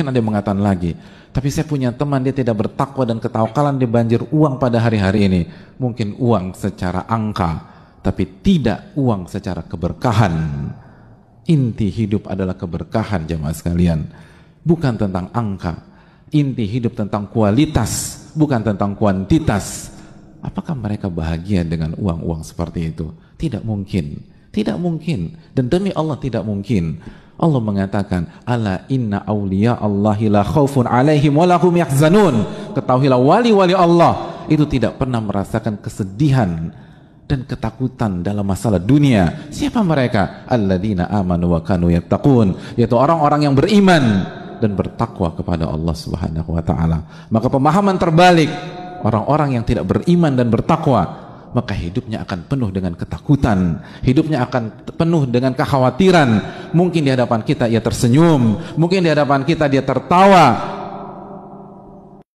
Mungkin ada yang mengatakan lagi, tapi saya punya teman dia tidak bertakwa dan ketawakalan di banjir uang pada hari-hari ini. Mungkin uang secara angka, tapi tidak uang secara keberkahan. Inti hidup adalah keberkahan jemaah sekalian. Bukan tentang angka. Inti hidup tentang kualitas, bukan tentang kuantitas. Apakah mereka bahagia dengan uang-uang seperti itu? Tidak mungkin. Tidak mungkin. Dan demi Allah tidak mungkin. Allah mengatakan, "Ala inna auliya Allahi la khaufun alaihim wa lahum yahzanun." Ketahuilah wali-wali Allah itu tidak pernah merasakan kesedihan dan ketakutan dalam masalah dunia. Siapa mereka? Alladzina amanu wa kanu yattaqun, yaitu orang-orang yang beriman dan bertakwa kepada Allah Subhanahu wa taala. Maka pemahaman terbalik orang-orang yang tidak beriman dan bertakwa maka hidupnya akan penuh dengan ketakutan, hidupnya akan penuh dengan kekhawatiran, mungkin di hadapan kita ia tersenyum, mungkin di hadapan kita dia tertawa,